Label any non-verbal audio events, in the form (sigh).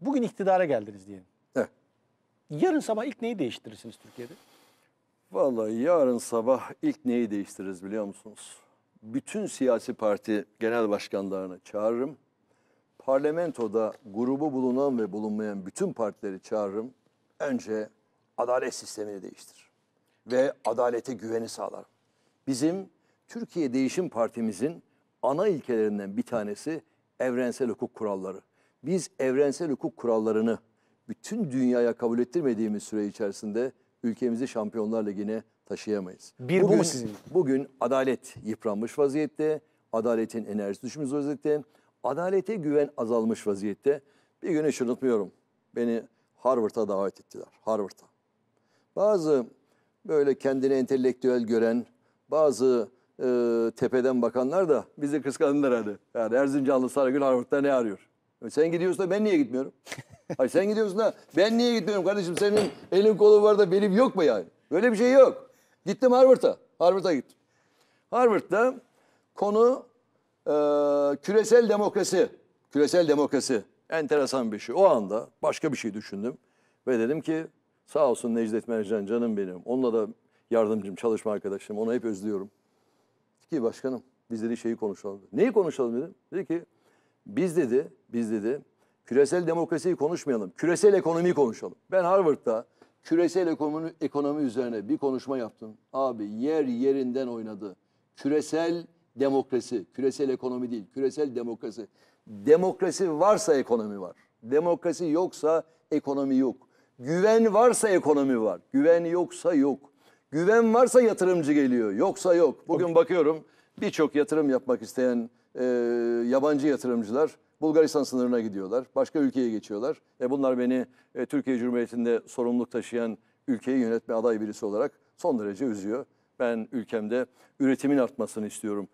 Bugün iktidara geldiniz diyelim. Evet. Yarın sabah ilk neyi değiştirirsiniz Türkiye'de? Vallahi yarın sabah ilk neyi değiştiririz biliyor musunuz? Bütün siyasi parti genel başkanlarını çağırırım. Parlamentoda grubu bulunan ve bulunmayan bütün partileri çağırırım. Önce adalet sistemini değiştir. Ve adalete güveni sağlar. Bizim Türkiye Değişim Partimizin ana ilkelerinden bir tanesi evrensel hukuk kuralları biz evrensel hukuk kurallarını bütün dünyaya kabul ettirmediğimiz süre içerisinde ülkemizi Şampiyonlar Ligi'ne taşıyamayız. Bir bugün, bu sizin? Bugün adalet yıpranmış vaziyette, adaletin enerjisi düşmüş vaziyette, adalete güven azalmış vaziyette. Bir gün hiç unutmuyorum. Beni Harvard'a davet ettiler. Harvard'a. Bazı böyle kendini entelektüel gören, bazı e, tepeden bakanlar da bizi kıskandılar hadi. Yani Erzincanlı Sarıgül Harvard'da ne arıyor? E, sen gidiyorsun da ben niye gitmiyorum? Hayır (laughs) sen gidiyorsun da ben niye gitmiyorum kardeşim? Senin elin kolun var da benim yok mu yani? Böyle bir şey yok. Gittim Harvard'a. Harvard'a gittim. Harvard'da konu e, küresel demokrasi. Küresel demokrasi. Enteresan bir şey. O anda başka bir şey düşündüm. Ve dedim ki sağ olsun Necdet Mercan canım benim. Onunla da yardımcım, çalışma arkadaşım. Onu hep özlüyorum. Ki başkanım biz dedi şeyi konuşalım. Neyi konuşalım dedim. Dedi ki biz dedi, biz dedi küresel demokrasiyi konuşmayalım, küresel ekonomiyi konuşalım. Ben Harvard'da küresel ekonomi, ekonomi üzerine bir konuşma yaptım. Abi yer yerinden oynadı. Küresel demokrasi, küresel ekonomi değil, küresel demokrasi. Demokrasi varsa ekonomi var. Demokrasi yoksa ekonomi yok. Güven varsa ekonomi var. Güven yoksa yok. Güven varsa yatırımcı geliyor. Yoksa yok. Bugün bakıyorum birçok yatırım yapmak isteyen e, yabancı yatırımcılar Bulgaristan sınırına gidiyorlar. Başka ülkeye geçiyorlar. E bunlar beni e, Türkiye Cumhuriyeti'nde sorumluluk taşıyan ülkeyi yönetme aday birisi olarak son derece üzüyor. Ben ülkemde üretimin artmasını istiyorum.